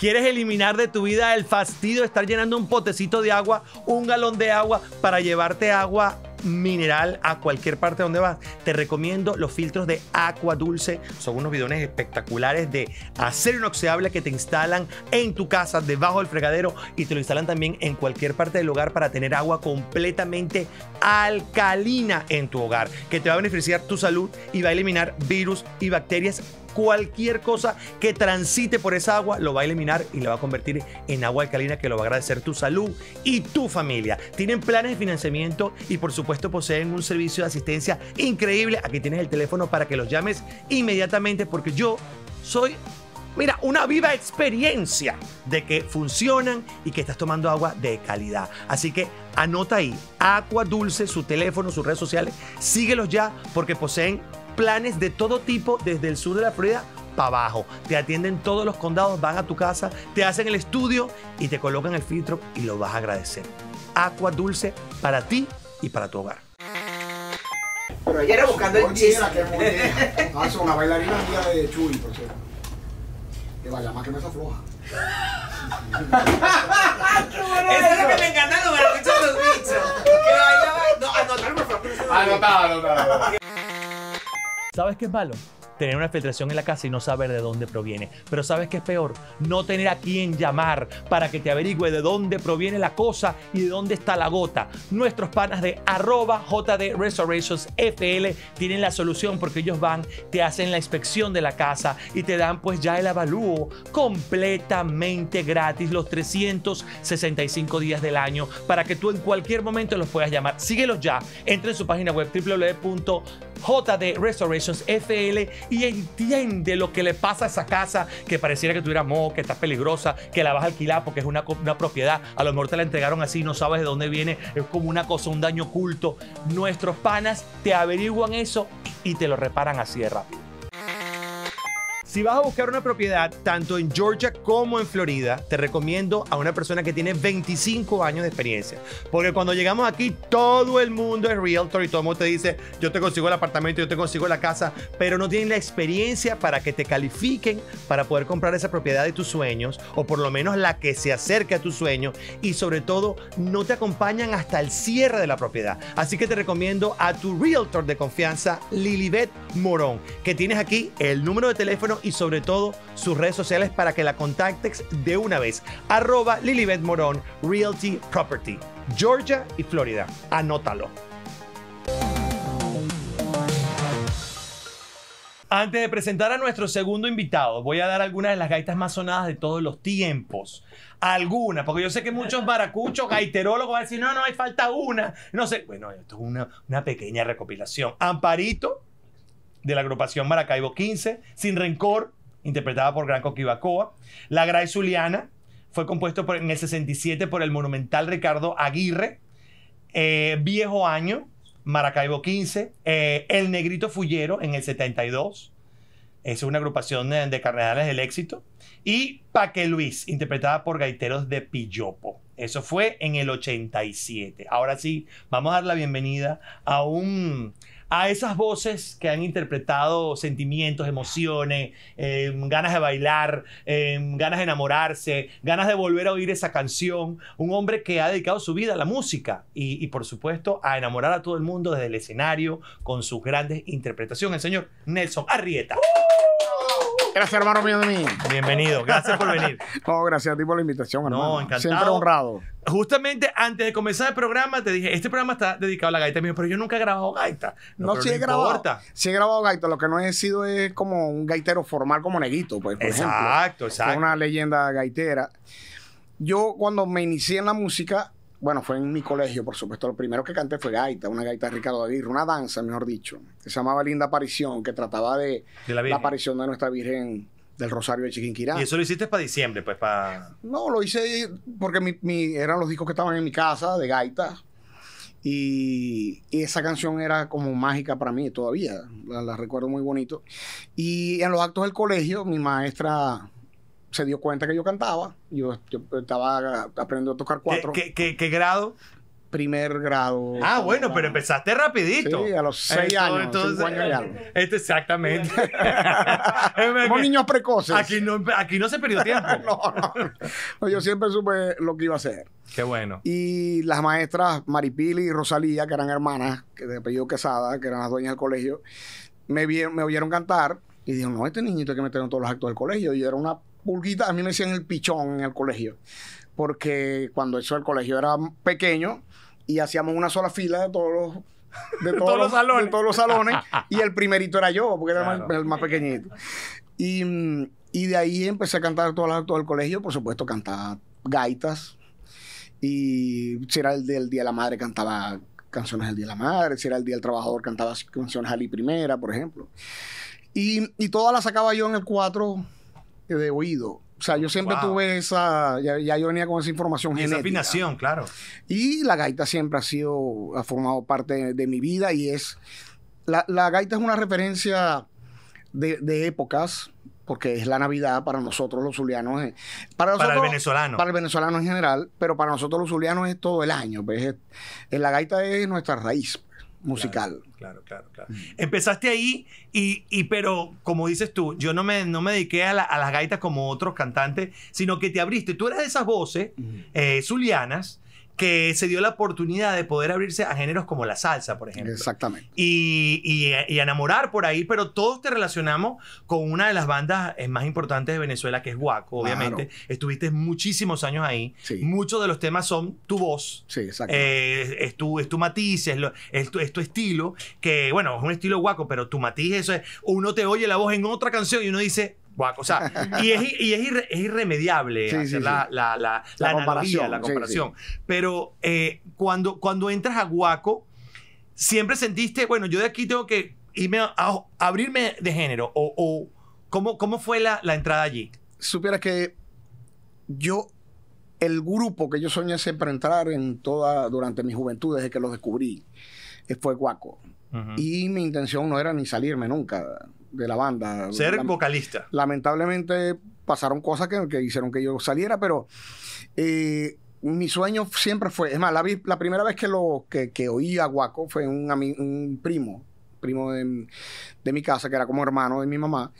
¿Quieres eliminar de tu vida el fastidio de estar llenando un potecito de agua, un galón de agua para llevarte agua mineral a cualquier parte donde vas. Te recomiendo los filtros de agua Dulce. Son unos bidones espectaculares de acero inoxidable que te instalan en tu casa, debajo del fregadero y te lo instalan también en cualquier parte del hogar para tener agua completamente alcalina en tu hogar, que te va a beneficiar tu salud y va a eliminar virus y bacterias cualquier cosa que transite por esa agua lo va a eliminar y lo va a convertir en agua alcalina que lo va a agradecer tu salud y tu familia. Tienen planes de financiamiento y por supuesto poseen un servicio de asistencia increíble. Aquí tienes el teléfono para que los llames inmediatamente porque yo soy mira, una viva experiencia de que funcionan y que estás tomando agua de calidad. Así que anota ahí, Agua Dulce, su teléfono, sus redes sociales, síguelos ya porque poseen planes de todo tipo desde el sur de la Florida para abajo. Te atienden todos los condados, van a tu casa, te hacen el estudio y te colocan el filtro y lo vas a agradecer. Agua dulce para ti y para tu hogar. Pero ella era buscando el chiste. No, es una bailarina mía de Chuy, por cierto. Que vaya más que me está floja. Eso es lo que me encanta, no me lo los bichos. Que más. No, anotalo, por ¿Sabes qué es malo? Tener una filtración en la casa y no saber de dónde proviene. Pero ¿sabes qué es peor? No tener a quién llamar para que te averigüe de dónde proviene la cosa y de dónde está la gota. Nuestros panas de arroba JD FL tienen la solución porque ellos van, te hacen la inspección de la casa y te dan pues ya el avalúo completamente gratis los 365 días del año para que tú en cualquier momento los puedas llamar. Síguelos ya. Entra en su página web www JD Restorations FL y entiende lo que le pasa a esa casa que pareciera que tuviera moho, que está peligrosa, que la vas a alquilar porque es una, propiedad. A lo mejor te la entregaron así, no sabes de dónde viene, es como una cosa, un daño oculto. Nuestros panas te averiguan eso y te lo reparan así de rápido. Si vas a buscar una propiedad tanto en Georgia como en Florida, te recomiendo a una persona que tiene 25 años de experiencia. Porque cuando llegamos aquí, todo el mundo es realtor y todo el mundo te dice, yo te consigo el apartamento, yo te consigo la casa, pero no tienen la experiencia para que te califiquen para poder comprar esa propiedad de tus sueños, o por lo menos la que se acerque a tus sueños, y sobre todo no te acompañan hasta el cierre de la propiedad. Así que te recomiendo a tu realtor de confianza, Lilibet Morón, que tienes aquí el número de teléfono y sobre todo sus redes sociales para que la contactes de una vez. Arroba Lilibet Morón, Realty Property, Georgia y Florida. Anótalo. Antes de presentar a nuestro segundo invitado, voy a dar algunas de las gaitas más sonadas de todos los tiempos. Algunas, porque yo sé que muchos baracuchos, gaiterólogos van a decir, no, no, hay falta una. No sé. Bueno, esto es una, una pequeña recopilación. Amparito de la agrupación Maracaibo 15, Sin Rencor, interpretada por Gran Coquivacoa, La Gray Zuliana, fue compuesto por, en el 67 por el monumental Ricardo Aguirre, eh, Viejo Año, Maracaibo 15, eh, El Negrito Fullero en el 72, es una agrupación de, de del Éxito, y Paque Luis, interpretada por Gaiteros de Pillopo. Eso fue en el 87. Ahora sí, vamos a dar la bienvenida a un a esas voces que han interpretado sentimientos, emociones, em, ganas de bailar, em, ganas de enamorarse, ganas de volver a oír esa canción. Un hombre que ha dedicado su vida a la música y, por supuesto a enamorar a todo el mundo desde el escenario con sus grandes interpretaciones. El señor Nelson Arrieta. ¡Uh! Gracias, hermano mío de mí. Bienvenido, gracias por venir. No, gracias a ti por la invitación, hermano. No, encantado. Siempre honrado. Justamente antes de comenzar el programa, te dije, este programa está dedicado a la gaita. Mío, pero yo nunca he grabado gaita. No, si he grabado. he grabado gaita. Lo que no he sido es como un gaitero formal como Neguito, pues, por ejemplo. Exacto, exacto. Una leyenda gaitera. Yo cuando me inicié en la música, bueno, fue en mi colegio, por supuesto, lo primero que canté fue gaita, una gaita de Ricardo Aguirre, una danza, mejor dicho, se llamaba Linda Aparición, que trataba de, la, aparición de nuestra Virgen del Rosario de Chiquinquirá. ¿Y eso lo hiciste para diciembre, pues para...? No, lo hice porque mi, eran los discos que estaban en mi casa de gaita, y, esa canción era como mágica para mí todavía, la, la recuerdo muy bonito. Y en los actos del colegio, mi maestra se dio cuenta que yo cantaba. Yo, estaba aprendiendo a tocar cuatro. ¿Qué, qué, grado? Primer grado. Ah, bueno, pero empezaste rapidito. Sí, a los seis años. Entonces, este, exactamente. Somos niños precoces. Aquí no, se perdió tiempo. no, no, yo siempre supe lo que iba a hacer. Qué bueno. Y las maestras Maripili y Rosalía, que eran hermanas, que de apellido Quesada, que eran las dueñas del colegio, me, vieron, me oyeron cantar y dijeron, no, este niñito hay que meterlo en todos los actos del colegio. Y yo era una pulguita, a mí me decían el pichón en el colegio, porque cuando eso el colegio era pequeño y hacíamos una sola fila de todos los todos, salones. todos los salones. y el primerito era yo, porque era el más pequeñito. Y, de ahí empecé a cantar todas todo del colegio, por supuesto, cantaba gaitas. Y si era el, del Día de la Madre, cantaba canciones del Día de la Madre. Si era el Día del Trabajador, cantaba canciones la Primera, por ejemplo. Y, y todas las sacaba yo en el 4 de oído. O sea, yo siempre tuve esa, ya, yo venía con esa información genética. Esa afinación, claro. Y la gaita siempre ha sido, ha formado parte de, mi vida y es, la, gaita es una referencia de, épocas, porque es la Navidad para nosotros los zulianos. Eh, para, el venezolano. Para el venezolano en general, pero para nosotros los zulianos es todo el año. ¿ves? Pues, la gaita es nuestra raíz musical. Claro, claro, claro. Empezaste ahí y, y, pero como dices tú, yo no me, no me dediqué a, las gaitas como otros cantantes, sino que te abriste. Tú eras de esas voces eh, zulianas que se dio la oportunidad de poder abrirse a géneros como la salsa, por ejemplo. Exactamente. Y, enamorar por ahí, pero todos te relacionamos con una de las bandas eh, más importantes de Venezuela, que es Guaco, obviamente. Estuviste muchísimos años ahí. Muchos de los temas son tu voz. Sí, exacto. Eh, es, tu, es tu matiz, es, tu, es, estilo, que bueno, es un estilo Guaco, pero tu matiz, eso es, uno te oye la voz en otra canción y uno dice, guaco. O sea, y es, y es, irremediable hacer la, comparación. La Pero eh, cuando, cuando entras a guaco, siempre sentiste, bueno, yo de aquí tengo que irme a, abrirme de género. O, o ¿cómo, fue la, entrada allí? Supieras que yo, el grupo que yo soñé siempre entrar en toda, durante mi juventud, desde que lo descubrí, eh, fue guaco. Y mi intención no era ni salirme nunca de la banda. Ser vocalista. Lamentablemente pasaron cosas que, hicieron que yo saliera, pero eh, mi sueño siempre fue, es más, la, primera vez que, lo, que, que oí a Guaco fue un, primo, primo de, mi casa, que era como hermano de mi mamá,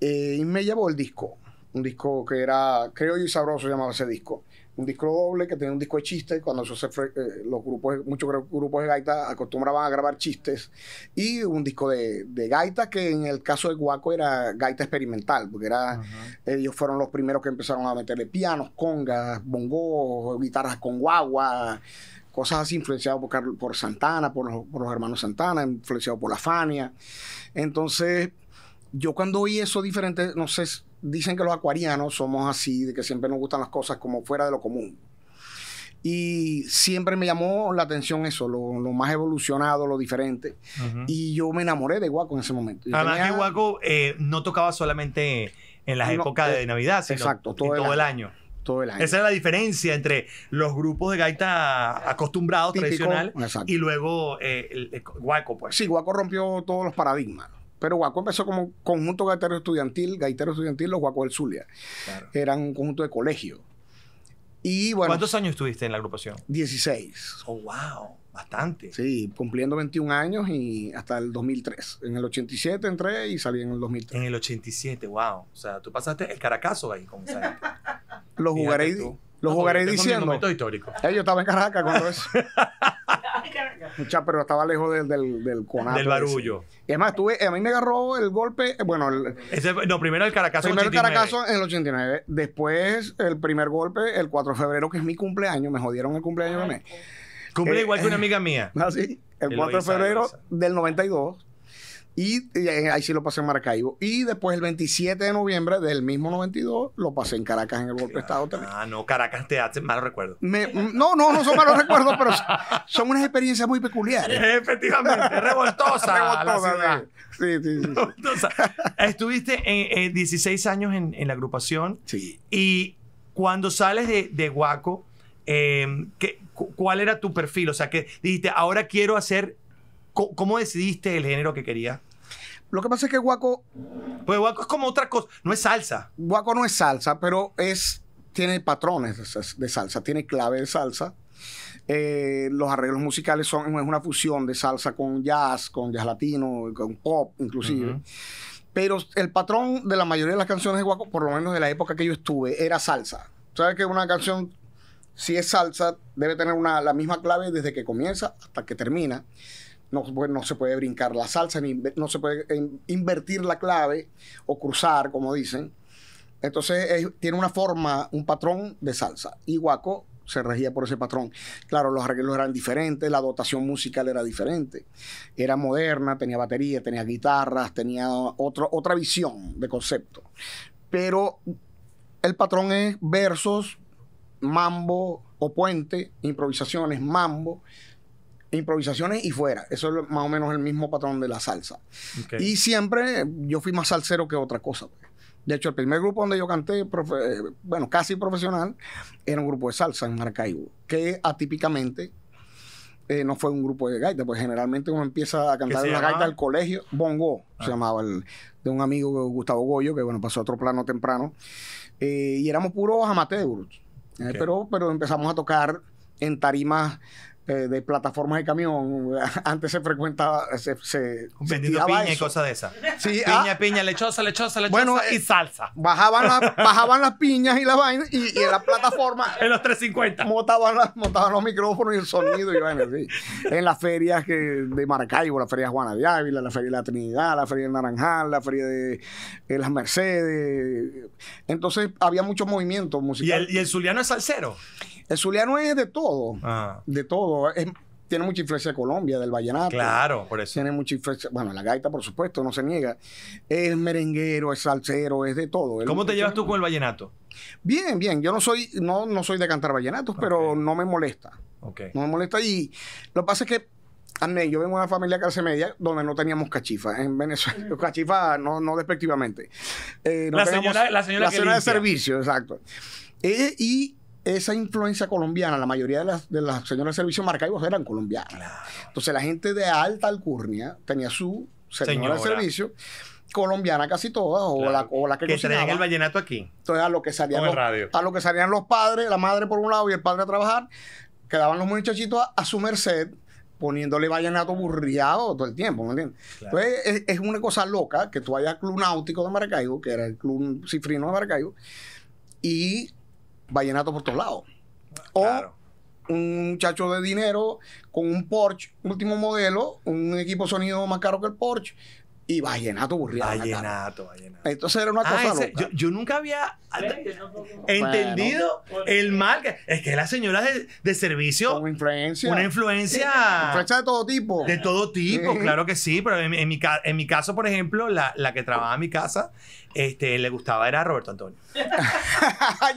eh, y me llevó el disco, un disco que era, creo yo, sabroso, llamaba ese disco un disco doble que tenía un disco de chistes. Cuando eso se eh, los grupos, muchos grupos de gaita acostumbraban a grabar chistes. Y un disco de, de gaita que en el caso de Guaco era gaita experimental, porque era, ellos fueron los primeros que empezaron a meterle pianos, congas, bongos, guitarras con guagua cosas así, influenciadas por, Santana, por los, hermanos Santana, influenciado por la Fania. Entonces, yo cuando oí eso diferente, no sé, dicen que los acuarianos somos así, de que siempre nos gustan las cosas como fuera de lo común. Y siempre me llamó la atención eso, lo, más evolucionado, lo diferente. Y yo me enamoré de Guaco en ese momento. Además Guaco eh, no tocaba solamente en las épocas de eh, Navidad, sino todo, el, año. Esa es la diferencia entre los grupos de gaita acostumbrados, tradicionales y luego eh, Guaco. Pues. Sí, Guaco rompió todos los paradigmas. Pero Guaco empezó como conjunto gaitero estudiantil, gaitero estudiantil, los Guaco del Zulia. Eran un conjunto de colegio. Y ¿Cuántos años estuviste en la agrupación? 16. Oh, wow, bastante. Sí, cumpliendo 21 años y hasta el 2003. En el 87 entré y salí en el 2003. En el 87, wow. O sea, tú pasaste el caracazo ahí con esa Los jugaré, los no, diciendo. Un momento histórico. Eh, yo estaba en Caracas cuando eso. Mucha, pero estaba lejos del, del, del conato. Del barullo. es más tuve, a mí me agarró el golpe. Bueno, el, no, primero el Caracazo. Primero el en el 89. Después, el primer golpe, el 4 de febrero, que es mi cumpleaños. Me jodieron el cumpleaños de mí Cumple igual que una eh, amiga mía. Así. ¿Ah, el 4 de febrero del 92. Y, eh, ahí sí lo pasé en Maracaibo. Y después el 27 de noviembre del mismo 92 lo pasé en Caracas en el golpe de Estado ah, también. Ah, no, Caracas te hace malos recuerdos. Mm, no, no, no son malos recuerdos, pero son unas experiencias muy peculiares. Efectivamente, revoltosa. sí, sí, sí. Estuviste en, 16 eh, años en, la agrupación. Sí. Y cuando sales de, de Guaco, em, ¿cuál era tu perfil? O sea, que dijiste, ahora quiero hacer. ¿Cómo decidiste el género que querías? Lo que pasa es que guaco. Pues guaco es como otra cosa, no es salsa. Guaco no es salsa, pero es tiene patrones de salsa, tiene clave de salsa. Eh, los arreglos musicales son es una fusión de salsa con jazz, con jazz latino, con pop inclusive. Pero el patrón de la mayoría de las canciones de Guaco, por lo menos de la época que yo estuve, era salsa. ¿Sabes que una canción, si es salsa, debe tener una, la misma clave desde que comienza hasta que termina? No, pues, no, se puede brincar la salsa, no se puede eh, invertir la clave o cruzar, como dicen. Entonces tiene una forma, un patrón de salsa. Y Guaco se regía por ese patrón. Claro, los arreglos eran diferentes, la dotación musical era diferente. Era moderna, tenía batería, tenía guitarras, tenía otra visión de concepto. Pero el patrón es versos, mambo o puente, improvisaciones, mambo, improvisaciones y fuera. Eso es más o menos el mismo patrón de la salsa. Y siempre yo fui más salsero que otra cosa. Pues. De hecho, el primer grupo donde yo canté, bueno, casi profesional, era un grupo de salsa en Maracaibo, que atípicamente eh, no fue un grupo de gaita, pues generalmente uno empieza a cantar en la gaita del colegio, Bongo ah. se llamaba, el, de un amigo Gustavo Goyo, que bueno, pasó a otro plano temprano, eh, y éramos puros amateurs, eh, pero, pero empezamos a tocar en tarimas eh, de plataformas de camión. Antes se frecuentaba. Se, se piña y cosas de esas. piña, ah. piña, lechosa, lechosa, lechosa y eh, salsa. Bajaban, bajaban las piñas y la vaina y, en la plataforma. en los 350. Montaban, montaban los micrófonos y el sonido y vaina, sí. En las ferias de Maracaibo, la feria Juana de Ávila, la feria de la Trinidad, la feria de Naranjal, la feria de, las Mercedes. Entonces había mucho movimiento musical. ¿Y el, y el Zuliano es salsero? El Zuliano es de todo. Ah. De todo. tiene mucha influencia de Colombia, del vallenato. Claro, por eso. Tiene mucha influencia, bueno, la gaita, por supuesto, no se niega. Es merenguero, es salsero, es de todo. ¿Cómo te llevas tú con el vallenato? Bien, bien. Yo no soy, no, no soy de cantar vallenatos, pero no me molesta. Okay. No me molesta. Y lo que pasa es que Arne, yo vengo de una familia clase media donde no teníamos cachifa. En Venezuela, cachifa no, no despectivamente. Eh, la, señora, la, señora, la señora de servicio, exacto. Eh, y esa influencia colombiana, la mayoría de las, señoras de servicio Maracaibo eran colombianas. Entonces la gente de alta alcurnia tenía su señora, de servicio colombiana casi todas o, la, que, que el vallenato aquí entonces a lo que salían los, a lo que salían los padres la madre por un lado y el padre a trabajar quedaban los muchachitos a, su merced poniéndole vallenato burriado todo el tiempo, ¿me entiendes? Entonces, es, una cosa loca que tú vayas al Club Náutico de Maracaibo, que era el Club Cifrino de Maracaibo, y vallenato por todos lados. O un muchacho de dinero con un Porsche, último modelo, un equipo sonido más caro que el Porsche. Y vallenato burriado. Vallenato, vallenato. Entonces era una ah, cosa Yo, nunca había entendido el mal. Que, es que las señoras de, servicio. Una influencia. Una influencia. de todo tipo. De todo tipo, claro que sí. Pero en, en, mi, en mi caso, por ejemplo, la, la que trabajaba en mi casa este, le gustaba era Roberto Antonio. ay,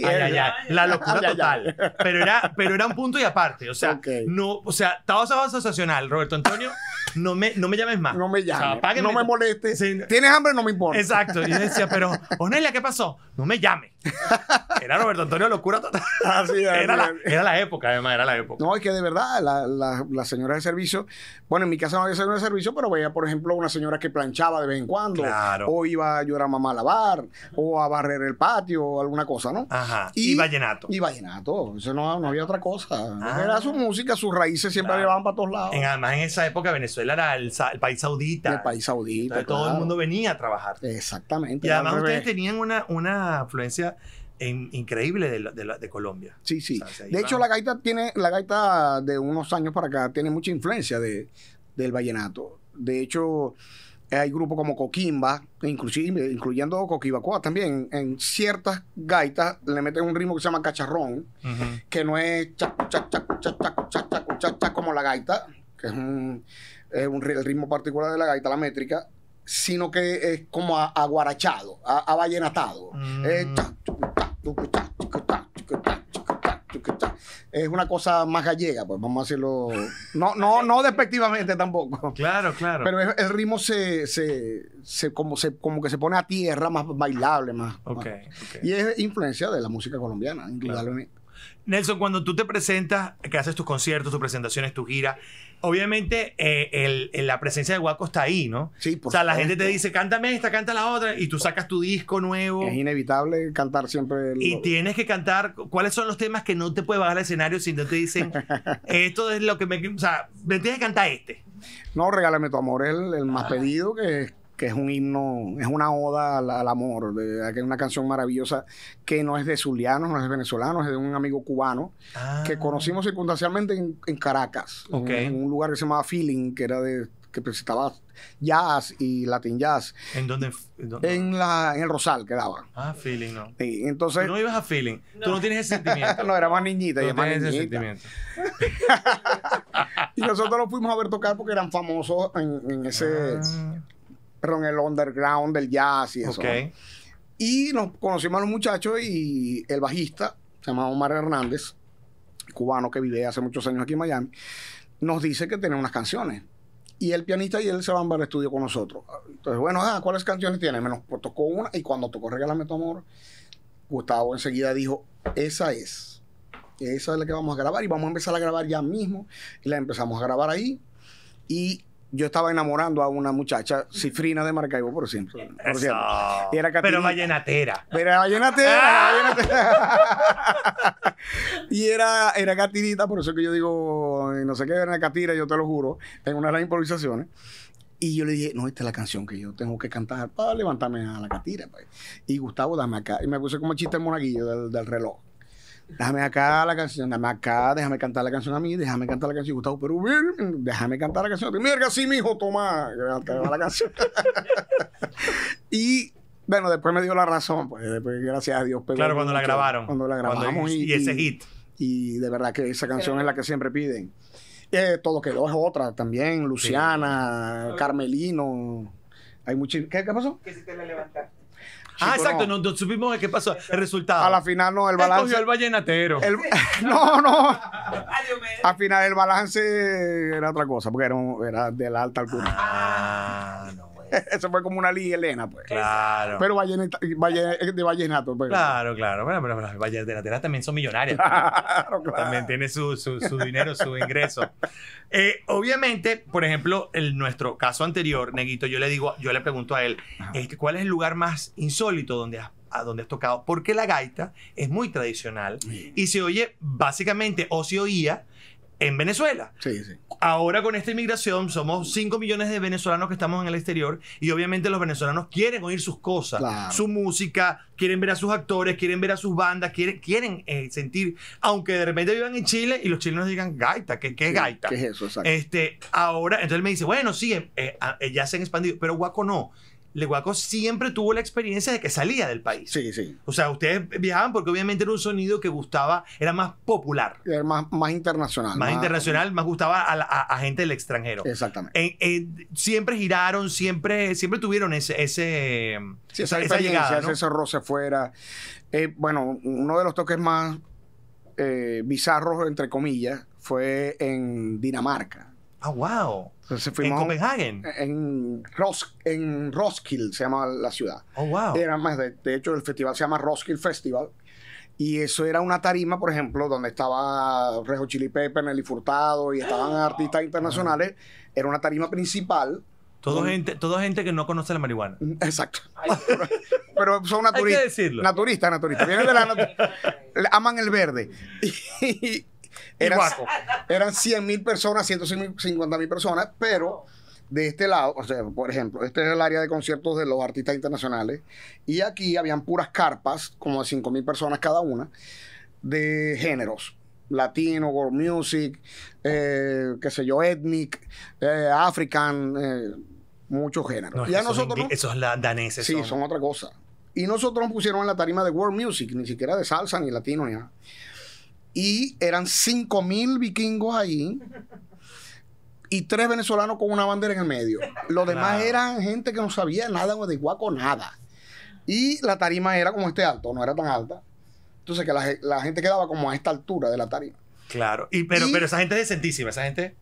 ay, La locura total. Pero, era, pero era un punto y aparte. O sea, no, o sea, estaba sensacional, Roberto Antonio. No me, no me llames más. No me llames. no me molestes. Tienes hambre, no me importa. Exacto. Y yo decía, pero, Onelia, ¿qué pasó? No me llames. Era Roberto Antonio locura total. Ah, era, la, época, además, era la época. No, es que de verdad, Las señoras de servicio, bueno, en mi casa no había señora de servicio, pero veía, por ejemplo, una señora que planchaba de vez en cuando, claro. o iba a llorar a mamá a lavar, o a barrer el patio, o alguna cosa, ¿no? Ajá. Y, vallenato. Y vallenato, eso no, había otra cosa. Ah. Era su música, sus raíces siempre llevaban para todos lados. En, además, en esa época Venezuela era el, país saudita. El país saudita. Todo el mundo venía a trabajar. Exactamente. Y además ustedes tenían una, una afluencia increíble de, Colombia. Sí, sí. de hecho, la gaita tiene, la gaita de unos años para acá tiene mucha influencia de, del vallenato. De hecho, hay grupos como Coquimba, inclusive, incluyendo Coquibacoa también, en ciertas gaitas le meten un ritmo que se llama cacharrón, que no es como la gaita, que es un, el ritmo particular de la gaita, la métrica, sino que es como aguarachado, avallenatado. Mm. es una cosa más gallega, pues vamos a decirlo. No, no, no despectivamente tampoco. Claro, claro. Pero el, ritmo se, se, como se, como que se pone a tierra, más bailable, más. Y es influencia de la música colombiana, indudablemente. Nelson, cuando tú te presentas, que haces tus conciertos, tus presentaciones, tu gira, obviamente eh, la presencia de Guaco está ahí, ¿no? Sí, por O sea, la gente te dice, cántame esta, canta la otra, y tú sacas tu disco nuevo. Es inevitable cantar siempre. Y tienes que cantar, ¿cuáles son los temas que no te puede bajar al escenario si no te dicen, esto es lo que me. O sea, me tienes que cantar este. No, regálame tu amor, el, más ah. pedido que que es un himno, es una oda al, amor, Es una canción maravillosa que no es de Zuliano, no es de venezolano, es de un amigo cubano que ah. conocimos circunstancialmente en, Caracas, en, un lugar que se llamaba Feeling, que era de que presentaba jazz y latin jazz. ¿En dónde? En, la, en el Rosal quedaba. Ah, Feeling, no. entonces... no ibas a Feeling. Tú no tienes ese sentimiento. no, era más niñita. No tienes ese sentimiento. y nosotros los fuimos a ver tocar porque eran famosos en, ese... Ah perdón, el underground del jazz y eso. Okay. Y nos conocimos a los muchachos y el bajista, se llama Omar Hernández, cubano que vive hace muchos años aquí en Miami, nos dice que tiene unas canciones. Y el pianista y él se van para el estudio con nosotros. Entonces, bueno, ah, ¿cuáles canciones tiene? Me nos tocó una y cuando tocó Regálame tu amor, Gustavo enseguida dijo, esa es. Esa es la que vamos a grabar y vamos a empezar a grabar ya mismo. Y la empezamos a grabar ahí. Y yo estaba enamorando a una muchacha cifrina de Maracaibo, por ejemplo. era pero ballenatera. Pero ah. y era, era catirita, por eso que yo digo, no sé qué era catira, yo te lo juro, en una de las improvisaciones. Y yo le dije, no, esta es la canción que yo tengo que cantar para levantarme a la catira. Pues". Y Gustavo, dame acá. Y me puse como chiste el monaguillo del reloj. Déjame acá la canción, déjame acá, déjame cantar la canción a mí, déjame cantar la canción. Gustavo Perú, déjame cantar la canción. Mira, así, mijo, toma, la y bueno, después me dio la razón, pues gracias a Dios. Pues, claro, cuando la grabaron. Cuando la grabamos. y, ese hit. Y, de verdad que esa canción es la que siempre piden. Eh, todo quedó es otra también, Luciana, Carmelino. Hay muchísimas. ¿Qué, pasó? Que si te la ah, exacto, no, supimos el pasó, el resultado. A la final no, el balance. el no, no. Al final el balance era otra cosa, porque era, del era de la alta altura. Ah, no. Eso fue como una liga Elena, pues. Claro. Pero de vallenato, pues. Claro, claro. Bueno, pero las también son millonarias. Pues. Claro, claro. También tiene su, su, dinero, su ingreso. Eh, obviamente, por ejemplo, en nuestro caso anterior, Neguito, yo le digo, yo le pregunto a él, este, ¿cuál es el lugar más insólito donde a donde has tocado, porque la gaita es muy tradicional y se oye básicamente o se oía en Venezuela. Sí, sí. Ahora con esta inmigración somos 5 millones de venezolanos que estamos en el exterior y obviamente los venezolanos quieren oír sus cosas, su música, quieren ver a sus actores, quieren ver a sus bandas, quieren, quieren eh, sentir, aunque de repente vivan en Chile y los chilenos digan gaita, ¿qué, gaita? ¿Qué es eso? Exacto. Este, ahora, entonces me dice, bueno, sí, eh, eh, ya se han expandido, pero guaco no. Leguaco siempre tuvo la experiencia de que salía del país. Sí, sí. O sea, ustedes viajaban porque obviamente era un sonido que gustaba, era más popular. Era más, más internacional. Más, internacional, más gustaba a, gente del extranjero. Exactamente. siempre giraron, siempre, siempre tuvieron ese, ese sí, esa, llegada. Ese roce fuera. Eh, bueno, uno de los toques más eh, bizarros, entre comillas, fue en Dinamarca. Ah, wow. ¿En Copenhagen? En, Ros Roskilde se llama la ciudad. Oh, wow. Era más de, de hecho, el festival se llama Roskilde Festival. Y eso era una tarima, por ejemplo, donde estaba Rejo Chili Pepper, Nelly Furtado y estaban artistas internacionales. Era una tarima principal. Todo, gente, gente que no conoce la marihuana. Mm, exacto. pero, son naturistas. Hay que decirlo. Naturistas, naturistas. Aman el verde. Y, eran, eran 100 mil personas, 150 mil personas, pero de este lado, o sea, por ejemplo, este es el área de conciertos de los artistas internacionales, y aquí habían puras carpas, como de 5 mil personas cada una, de géneros. Latino, world music, eh, qué sé yo, ethnic, eh, african, eh, muchos géneros. No, y nosotros. Son esos la daneses. Sí, son. son otra cosa. Y nosotros nos pusieron en la tarima de world music, ni siquiera de salsa, ni latino, ni nada y eran 5.000 mil vikingos allí y tres venezolanos con una bandera en el medio. Los demás eran gente que no sabía nada de guaco, nada. Y la tarima era como este alto, no era tan alta. Entonces que la, gente quedaba como a esta altura de la tarima. Claro, y pero, pero esa gente es decentísima, esa gente.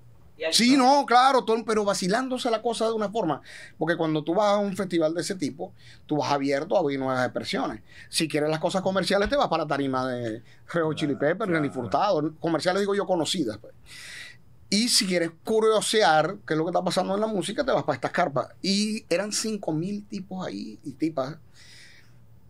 Sí, no, claro, pero vacilándose la cosa de una forma. Porque cuando tú vas a un festival de ese tipo, tú vas abierto a oír nuevas expresiones. Si quieres las cosas comerciales, te vas para la tarima de Reo Chili Pepper, René Furtado. Comerciales, digo yo, conocidas. Pues. Y si quieres curiosear qué es lo que está pasando en la música, te vas para estas carpas. Y eran 5.000 tipos ahí y tipas.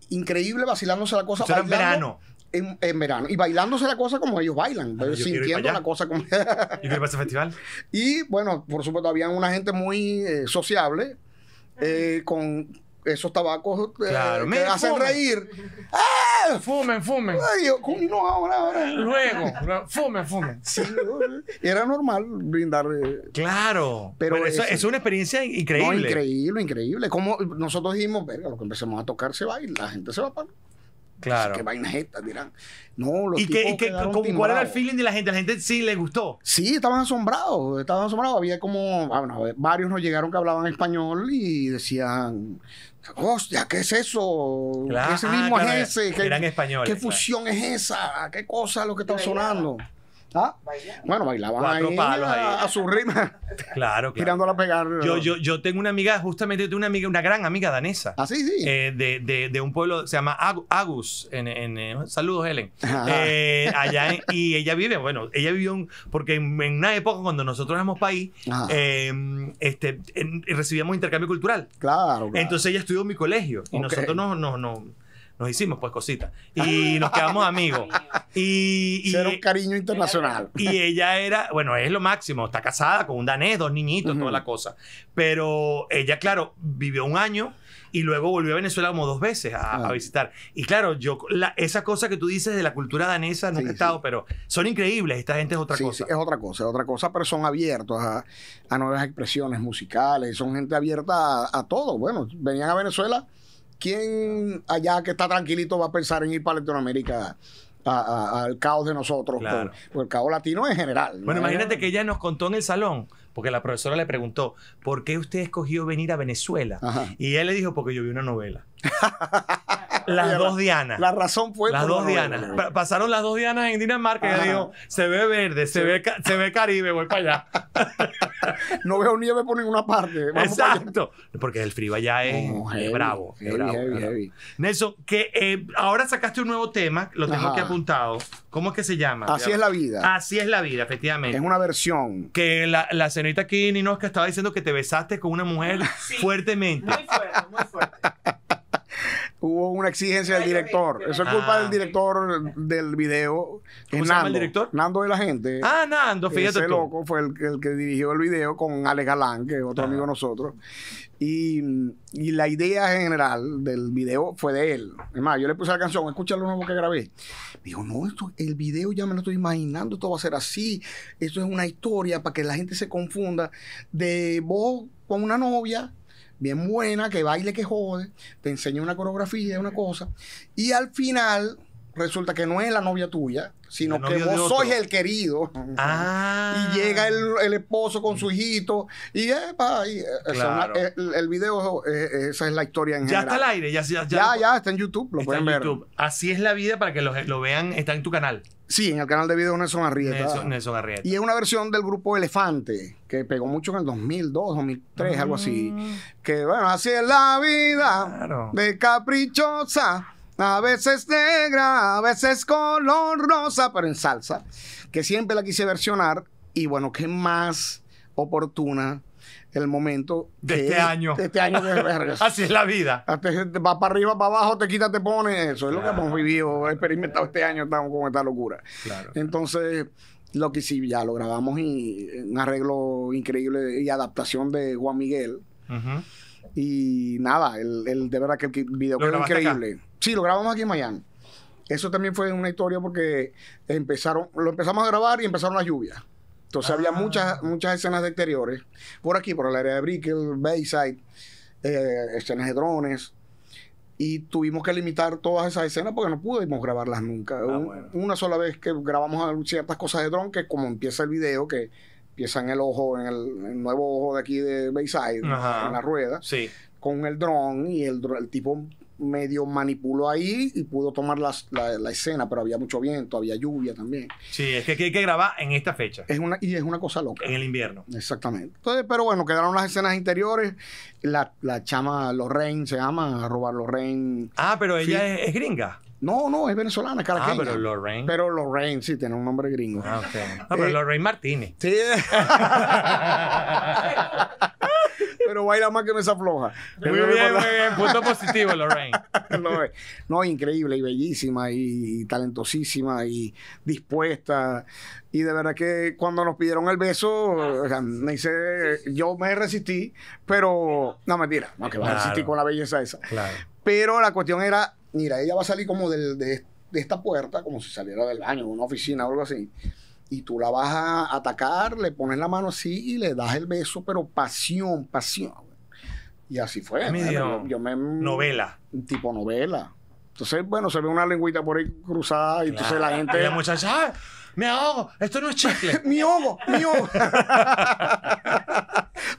Increíble vacilándose la cosa. Eso era en verano en, en, verano. Y bailándose la cosa como ellos bailan, ah, sintiendo la cosa como... ¿Y qué pasa festival? Y bueno, por supuesto, había una gente muy eh, sociable eh, con esos tabacos eh, que hacen reír. Ah, fumen, fumen. Luego, fumen, fumen. era normal brindar. Claro. Pero, eso, es una experiencia increíble. increíble, increíble. Como nosotros dijimos, verga, lo que empecemos a tocar se va y la gente se va para Claro. Qué vainas estas dirán. No, ¿Y, que, cuál era el feeling de la gente? ¿La gente sí le gustó? Sí, estaban asombrados, estaban asombrados. Había como, varios nos llegaron que hablaban español y decían, hostia, ¿qué es eso? Ah, claro. ¿Qué ese? españoles, ¿qué fusión es esa? ¿Qué cosa lo que está sonando? ¿Ah? Bueno, bailaban A, su rima. Claro, que. Tirándola a pegar. Yo, eh. yo, yo tengo una amiga, justamente una amiga, una gran amiga danesa. Ah, sí, sí. Eh, de, un pueblo, se llama Agus. En, eh, saludos, Helen. allá y ella vive, bueno, ella vivió, porque en, una época cuando nosotros éramos país, em, este, recibíamos intercambio cultural. Claro, Entonces ella estudió en mi colegio y nosotros no, No, no, nos hicimos pues cositas y nos quedamos amigos. y, era un cariño internacional. Y ella era, bueno, es lo máximo, está casada con un danés, dos niñitos, toda la cosa. Pero ella, claro, vivió un año y luego volvió a Venezuela como dos veces a, ah. visitar. Y claro, yo esa cosa que tú dices de la cultura danesa, en el estado, pero son increíbles, esta gente es otra cosa. es otra cosa, es otra cosa, pero son abiertos a, nuevas expresiones musicales, son gente abierta a todo. Bueno, venían a Venezuela ¿quién allá que está tranquilito va a pensar en ir para Latinoamérica? al caos de nosotros, por, el caos latino en general. Bueno, imagínate que ella nos contó en el salón, porque la profesora le preguntó, ¿por qué usted escogió venir a Venezuela? Y él le dijo, porque yo vi una novela. Las dos Dianas. La razón fue. Las dos Dianas. pasaron las dos Dianas en Dinamarca y yo digo, se ve verde, se, ve, se ve Caribe, voy para allá. no veo nieve por ninguna parte. Exacto. Porque el frío allá es, bravo. Nelson, que eh, ahora sacaste un nuevo tema, lo tengo aquí apuntado. ¿Cómo es que se llama? Así es la vida. Así es la vida, efectivamente. Es una versión. Que la, la señorita aquí, que estaba diciendo que te besaste con una mujer fuertemente. Muy fuerte, muy fuerte hubo una exigencia del director. Eso es culpa del ah, director del video. ¿Cómo Se el director? Nando de la gente. Ah, Nando, fíjate Ese loco fue el, que dirigió el video con Ale Galán, que es otro amigo de nosotros. Y, la idea general del video fue de él. Es más, yo le puse la canción, escucha lo nuevo que grabé. dijo, no, esto, el video ya me lo estoy imaginando, esto va a ser así. Esto es una historia para que la gente se confunda de vos con una novia bien buena, que baile, que jode, te enseña una coreografía, una cosa, y al final resulta que no es la novia tuya, sino que vos sois el querido. Ah. Y llega el, esposo con su hijito y, eh, el, video, eh, eh, esa es la historia en ya general. Ya está al aire, ya, ya, está en YouTube, lo pueden ver. Así es la vida para que lo vean, está en tu canal. Sí, en el canal de video Nelson Arrieta. Nelson, Arrieta. Y es una versión del grupo Elefante, que pegó mucho en el 2002, 2003, algo así. Ah. Que bueno, así es la vida de caprichosa. A veces negra, a veces color rosa, pero en salsa. Que siempre la quise versionar. Y bueno, qué más oportuna el momento de este año. De este Así es la vida. va para arriba, para abajo, te quita, te pone. Eso es lo que hemos vivido, experimentado este año, estamos con esta locura. Entonces, lo que sí, ya lo grabamos y un arreglo increíble y adaptación de Juan Miguel. Y nada, el, de verdad que el video fue increíble. Sí, lo grabamos aquí en Miami. Eso también fue una historia porque empezaron, lo empezamos a grabar y empezaron las lluvias. Entonces había ah. muchas, muchas escenas de exteriores. Por aquí, por el área de Brickell, Bayside, eh, escenas de drones. Y tuvimos que limitar todas esas escenas porque no pudimos grabarlas nunca. Ah, una sola vez que grabamos ciertas cosas de drone que como empieza el video, que empieza en el ojo, en el, nuevo ojo de aquí de Bayside, en la rueda, con el drone y el, el tipo medio manipuló ahí y pudo tomar las, la, escena, pero había mucho viento, había lluvia también. Sí, es que hay que grabar en esta fecha. Es una, y es una cosa loca. En el invierno. Exactamente. Entonces, pero bueno, quedaron las escenas interiores. La, la chama Lorraine se llama, robar Lorraine. Ah, pero ella es, gringa. No, no, es venezolana, caraqueña. Ah, pero Lorraine. Pero Lorraine, sí, tiene un nombre gringo. Ah, ok. No, pero eh, Lorraine Martínez. Sí. pero baila más que se floja. Muy bien, muy bien. Punto positivo, Lorraine. no, eh. no, increíble y bellísima y, talentosísima y dispuesta. Y de verdad que cuando nos pidieron el beso, me hice, yo me resistí, pero no, mentira, no que me resistí con la belleza esa. Claro. Pero la cuestión era, mira, ella va a salir como de, de esta puerta, como si saliera del baño, de una oficina o algo así y tú la vas a atacar, le pones la mano así y le das el beso, pero pasión, pasión. Y así fue. yo me, novela. Mm, tipo novela. Entonces, bueno, se ve una lengüita por ahí cruzada y entonces la gente... la me ahogo, esto no es chicle. mi ahogo, mi ahogo.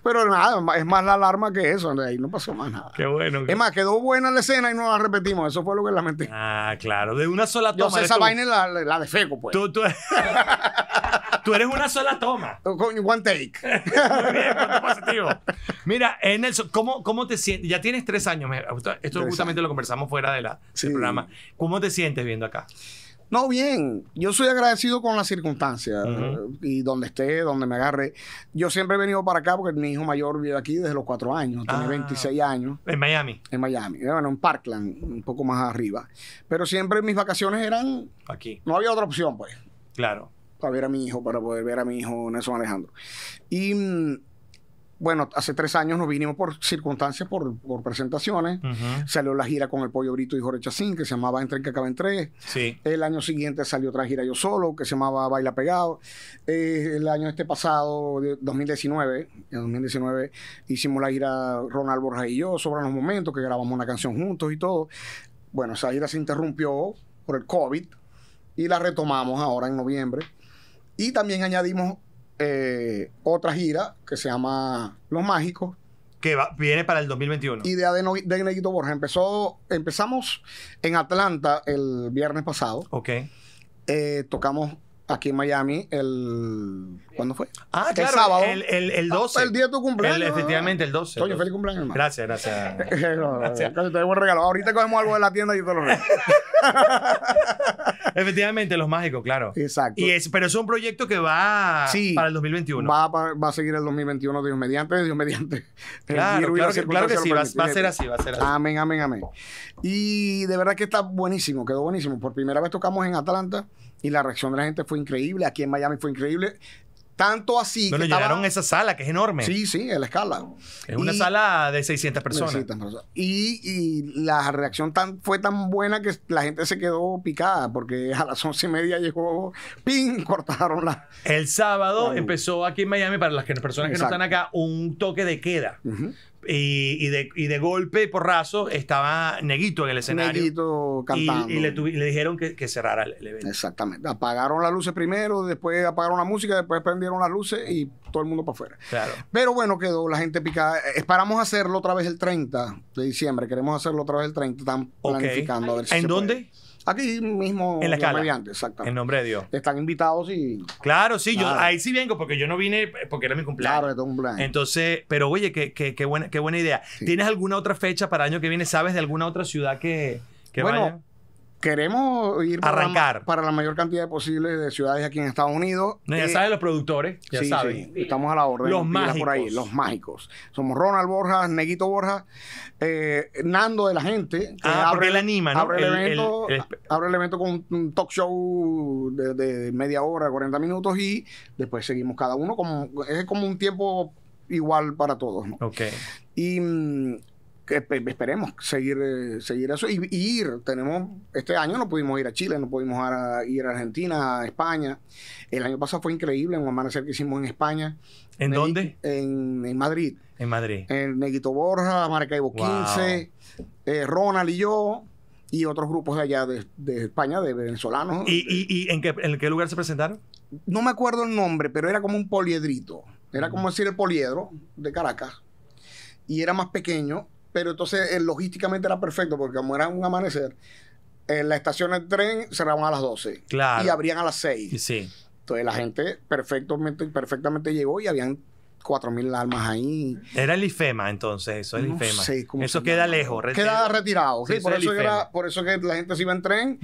Pero nada, es más la alarma que eso. ahí no pasó más nada. Qué bueno. Es más, quedó buena la escena y no la repetimos. Eso fue lo que lamenté. Ah, claro. De una sola toma. esa vaina la, la de feco, pues. Tú, tú... eres una sola toma. One take. Mira, Nelson, ¿cómo, ¿cómo te sientes? Ya tienes tres años. Esto justamente lo conversamos fuera del programa. ¿Cómo te sientes viendo acá? No, bien. Yo soy agradecido con las circunstancias eh, y donde esté, donde me agarre. Yo siempre he venido para acá porque mi hijo mayor vive aquí desde los cuatro años, tiene 26 ah. años. ¿En Miami? En Miami, eh, bueno, en Parkland, un poco más arriba. Pero siempre mis vacaciones eran... Aquí. No había otra opción, pues. Claro. Para ver a mi hijo, para poder ver a mi hijo Nelson Alejandro. Y mm, bueno, hace tres años nos vinimos por circunstancias, por, presentaciones. Salió la gira con el Pollo Brito y Jorge Chacín, que se llamaba Entre que acaba en tres. El año siguiente salió otra gira yo solo, que se llamaba Baila Pegado. Eh, el año este pasado, 2019, en 2019, hicimos la gira Ronald Borja y yo, Sobran los Momentos, que grabamos una canción juntos y todo. Bueno, esa gira se interrumpió por el COVID y la retomamos ahora en noviembre. Y también añadimos eh, otra gira que se llama Los Mágicos. Que viene para el 2021. Idea de, de Neguito Borges. Empezó, empezamos en Atlanta el viernes pasado. Ok. Eh, tocamos aquí en Miami el. ¿Cuándo fue? Ah, el sábado. El, el 12. el día de tu cumpleaños. efectivamente, el 12. Oye, feliz cumpleaños, hermano. Gracias, gracias. gracias. te doy un regalo. Ahorita cogemos algo de la tienda y yo te lo regalo. efectivamente, los mágicos, claro. Exacto. Y es, pero es un proyecto que va para el 2021. Va, va, va, a seguir el 2021, Dios mediante, Dios mediante. Claro, claro, que, sí, va, va, a ser así, va a ser así. Amén, amén, amén. Y de verdad que está buenísimo, quedó buenísimo. Por primera vez tocamos en Atlanta y la reacción de la gente fue increíble. Aquí en Miami fue increíble. Tanto así. Bueno, que esa sala, que es enorme. Sí, sí, en la escala. Es una sala de 600 personas. Y, la reacción tan, fue tan buena que la gente se quedó picada, porque a las once y media llegó, ¡pin! Cortaron El sábado empezó aquí en Miami, para las personas que no están acá, un toque de queda. Y, de, de golpe y porrazo estaba Neguito en el escenario. Neguito cantando. Y, le, dijeron que, cerrara el, evento. Exactamente. Apagaron las luces primero, después apagaron la música, después prendieron las luces y todo el mundo para afuera. Claro. Pero bueno, quedó la gente picada. Esperamos hacerlo otra vez el 30 de diciembre. Queremos hacerlo otra vez el 30. Están planificando a ¿En dónde? Aquí mismo. En la escala. exactamente. En nombre de Dios. Están invitados y. Claro, sí. Yo, ahí sí vengo porque yo no vine eh, porque era mi cumpleaños. Claro, este cumpleaños. Entonces, pero oye, qué, qué, qué buena, qué buena idea. ¿Tienes alguna otra fecha para año que viene? ¿Sabes de alguna otra ciudad que, bueno, queremos ir para la, mayor cantidad posible de ciudades aquí en Estados Unidos. ya eh, saben los productores, ya saben. estamos a la orden. Los mágicos. Por ahí, los mágicos. Somos Ronald Borja, Neguito Borja, eh, Nando de la gente. ah, abre, porque anima, ah, Abre el, evento, con un talk show de, media hora, 40 minutos y después seguimos cada uno como es como un tiempo igual para todos, ¿no? Ok. Y mm, esperemos seguir, eh, seguir eso y, ir. Tenemos, este año no pudimos ir a Chile, no pudimos ir a Argentina, a España. El año pasado fue increíble un amanecer que hicimos en España. ¿En, dónde? En, Madrid. En Madrid. En Neguito Borja, Maracaibo 15, eh, Ronald y yo y otros grupos de allá de, España, de venezolanos. ¿Y, y, en, qué, en qué lugar se presentaron? No me acuerdo el nombre, pero era como un poliedrito. Era como decir el poliedro de Caracas. Y era más pequeño pero entonces eh, logísticamente era perfecto porque como era un amanecer, en eh, la estación de tren cerraban a las 12 y abrían a las 6. Entonces la gente perfectamente, perfectamente llegó y habían 4.000 almas ahí. Era el IFEMA entonces, eso el IFEMA. eso queda lejos. Queda retirado. por, eso por eso que la gente se iba en tren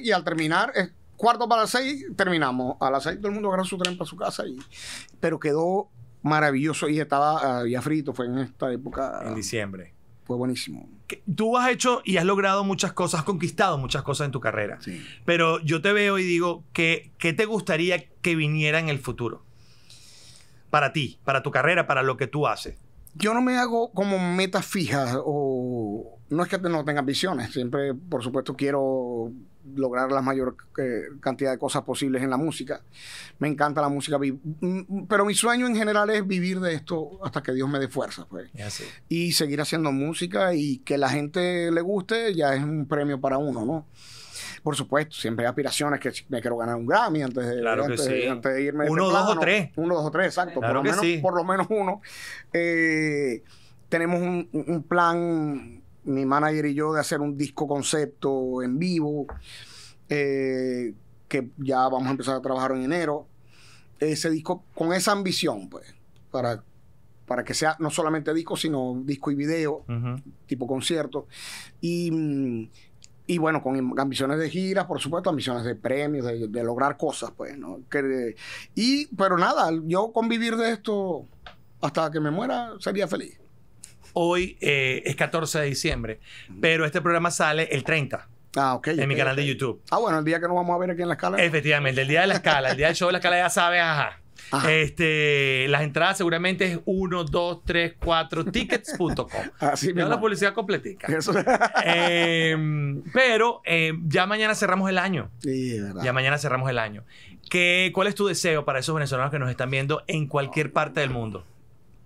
y al terminar... Es, eh, cuarto para las 6 terminamos. A las seis todo el mundo agarró su tren para su casa. Y, pero quedó maravilloso y estaba ya frito, fue en esta época. En diciembre fue buenísimo. Tú has hecho y has logrado muchas cosas, has conquistado muchas cosas en tu carrera. Sí. Pero yo te veo y digo, ¿qué, ¿qué te gustaría que viniera en el futuro? Para ti, para tu carrera, para lo que tú haces. Yo no me hago como metas fijas o no es que no tenga visiones. Siempre, por supuesto, quiero lograr la mayor eh, cantidad de cosas posibles en la música. Me encanta la música, mm, mm, pero mi sueño en general es vivir de esto hasta que Dios me dé fuerza. Pues. Y seguir haciendo música y que la gente le guste ya es un premio para uno, ¿no? Por supuesto, siempre hay aspiraciones que me quiero ganar un Grammy antes de, antes, Uno, dos o tres. Uno, dos o tres, exacto. por, lo menos, uno. Eh, tenemos un plan mi manager y yo de hacer un disco concepto en vivo, eh, que ya vamos a empezar a trabajar en enero. Ese disco con esa ambición, pues, para, para que sea no solamente disco, sino disco y video, tipo concierto. Y, mm, y, bueno, con ambiciones de giras, por supuesto, ambiciones de premios, de, lograr cosas, pues, ¿no? y, pero nada, yo convivir de esto hasta que me muera sería feliz. Hoy eh, es 14 de diciembre, pero este programa sale el 30. Ah, En mi canal de YouTube. Ah, bueno, el día que nos vamos a ver aquí en la escala. Efectivamente, el día de la escala, el día del show de la escala ya sabes, ajá. Este, las entradas seguramente es 1, 2, 3, 4 tickets.com. Así mismo. la publicidad completica. Em, pero em, ya mañana cerramos el año. Sí, verdad. Ya mañana cerramos el año. ¿Qué, ¿Cuál es tu deseo para esos venezolanos que nos están viendo en cualquier parte del mundo?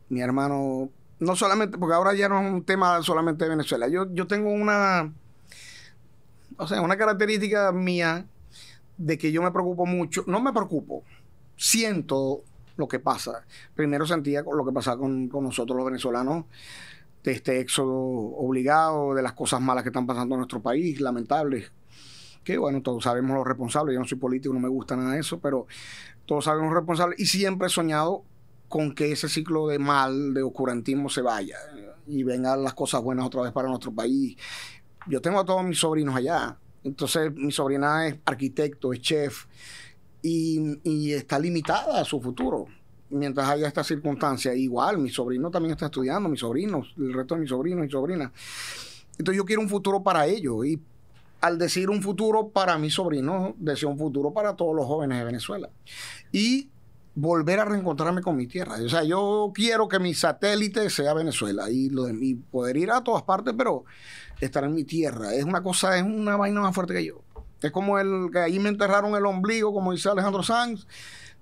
Mi hermano, no solamente, porque ahora ya no es un tema solamente de Venezuela. Yo, yo tengo una, o sea, una característica mía de que yo me preocupo mucho. No me preocupo, siento lo que pasa. Primero sentía lo que pasaba con, con nosotros los venezolanos, de este éxodo obligado, de las cosas malas que están pasando en nuestro país, lamentables. Que bueno, todos sabemos los responsables. Yo no soy político, no me gusta nada de eso, pero todos sabemos los responsables. Y siempre he soñado con que ese ciclo de mal, de oscurantismo se vaya eh, y vengan las cosas buenas otra vez para nuestro país. Yo tengo a todos mis sobrinos allá, entonces mi sobrina es arquitecto, es chef y, está limitada a su futuro mientras haya esta circunstancia. Igual, mi sobrino también está estudiando, mis sobrinos, el resto de mis sobrinos y sobrinas. Entonces yo quiero un futuro para ellos y al decir un futuro para mis sobrinos, deseo un futuro para todos los jóvenes de Venezuela. Y volver a reencontrarme con mi tierra. O sea, yo quiero que mi satélite sea Venezuela y, lo de, mi poder ir a todas partes, pero estar en mi tierra. Es una cosa, es una vaina más fuerte que yo. Es como el que ahí me enterraron el ombligo, como dice Alejandro Sanz,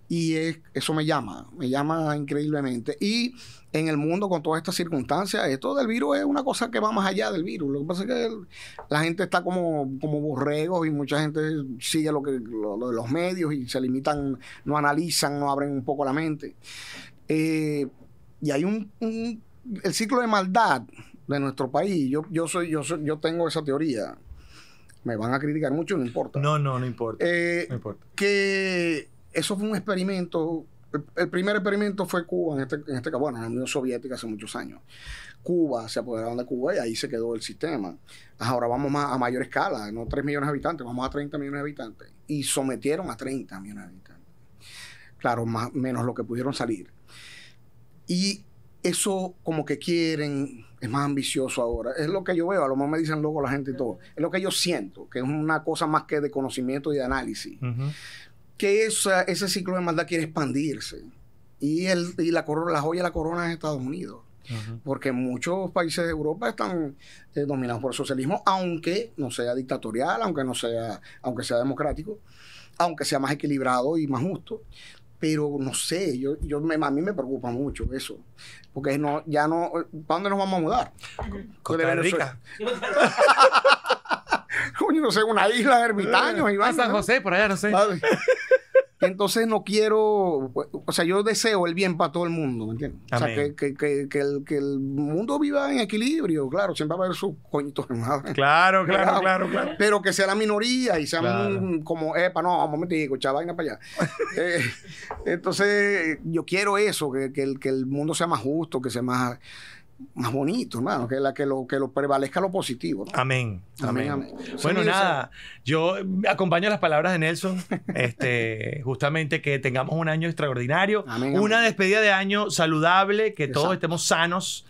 y eso me llama, me llama increíblemente. Y en el mundo, con todas estas circunstancias, esto del virus es una cosa que va más allá del virus. Lo que pasa es que la gente está como, como borregos y mucha gente sigue lo que de los medios y se limitan, no analizan, no abren un poco la mente. Eh, y hay un, el ciclo de maldad de nuestro país. Yo, yo, soy, yo, yo tengo esa teoría. Me van a criticar mucho, no importa. No, no, no importa. Eh, no importa. Que eso fue un experimento. El, primer experimento fue Cuba, en este, en este caso, bueno, en la Unión Soviética hace muchos años. Cuba, se apoderaron de Cuba y ahí se quedó el sistema. Ahora vamos a mayor escala, no 3 millones de habitantes, vamos a 30 millones de habitantes. Y sometieron a 30 millones de habitantes. Claro, más, menos lo que pudieron salir. Y eso como que quieren, es más ambicioso ahora. Es lo que yo veo, a lo mejor me dicen luego la gente y todo. Es lo que yo siento, que es una cosa más que de conocimiento y de análisis que ese ciclo de maldad quiere expandirse. Y, el, la, corona, joya de la corona es Estados Unidos. Porque muchos países de Europa están eh, dominados por el socialismo, aunque no sea dictatorial, aunque no sea, aunque sea democrático, aunque sea más equilibrado y más justo. Pero no sé, yo, yo me, a mí me preocupa mucho eso. Porque no, ya no, ¿para dónde nos vamos a mudar? Costa Rica. coño, no sé, una isla de ermitaños. Ah, Iván, San José, por allá, no sé. Entonces no quiero, o sea, yo deseo el bien para todo el mundo, ¿me entiendes? O sea, que, que, que, que, el, mundo viva en equilibrio, claro, siempre va a haber sus coñitos Claro, claro, claro, claro, Pero que sea la minoría y sean como, epa, no, un momentico, chaval, vaina para allá. Eh, entonces, yo quiero eso, que, que el mundo sea más justo, que sea más más bonito, hermano, que, la, que, lo, que lo prevalezca lo positivo. Amén. Amén. Bueno, nada, yo acompaño las palabras de Nelson, este, justamente que tengamos un año extraordinario, una despedida de año saludable, que todos estemos sanos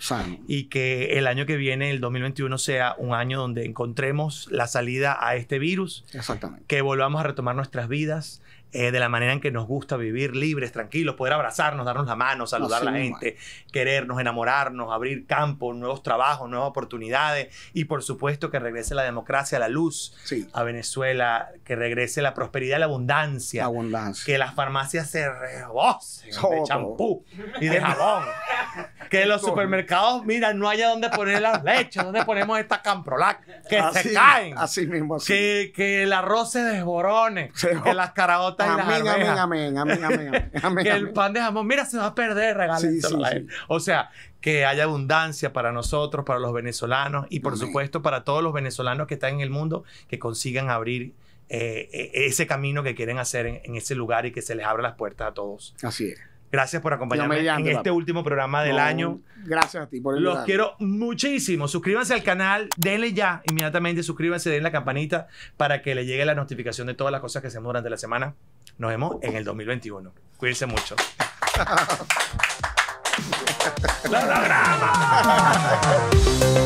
y que el año que viene, el 2021, sea un año donde encontremos la salida a este virus, Exactamente. que volvamos a retomar nuestras vidas eh, de la manera en que nos gusta vivir libres, tranquilos, poder abrazarnos, darnos la mano, saludar a la gente, querernos, enamorarnos, abrir campos, nuevos trabajos, nuevas oportunidades y por supuesto que regrese la democracia, la luz a Venezuela, que regrese la prosperidad, la abundancia, la abundancia. que las farmacias se rebocen de champú y de jabón. que los supermercados, mira, no haya donde poner las leches, donde ponemos esta camprolac, que se caen. Así mismo, así. Que, el arroz se desborone, que las caraotas amén, amén, amén, amén, Que el pan de jamón, mira, se va a perder, regalo. O sea, que haya abundancia para nosotros, para los venezolanos y por supuesto para todos los venezolanos que están en el mundo que consigan abrir eh, e, ese camino que quieren hacer en, ese lugar y que se les abran las puertas a todos. Así es. Gracias por acompañarme en este último programa del año. Gracias a ti por el Los quiero muchísimo. Suscríbanse al canal, denle ya inmediatamente, suscríbanse, denle la campanita para que le llegue la notificación de todas las cosas que hacemos durante la semana. Nos vemos en el 2021. Cuídense mucho. ¡La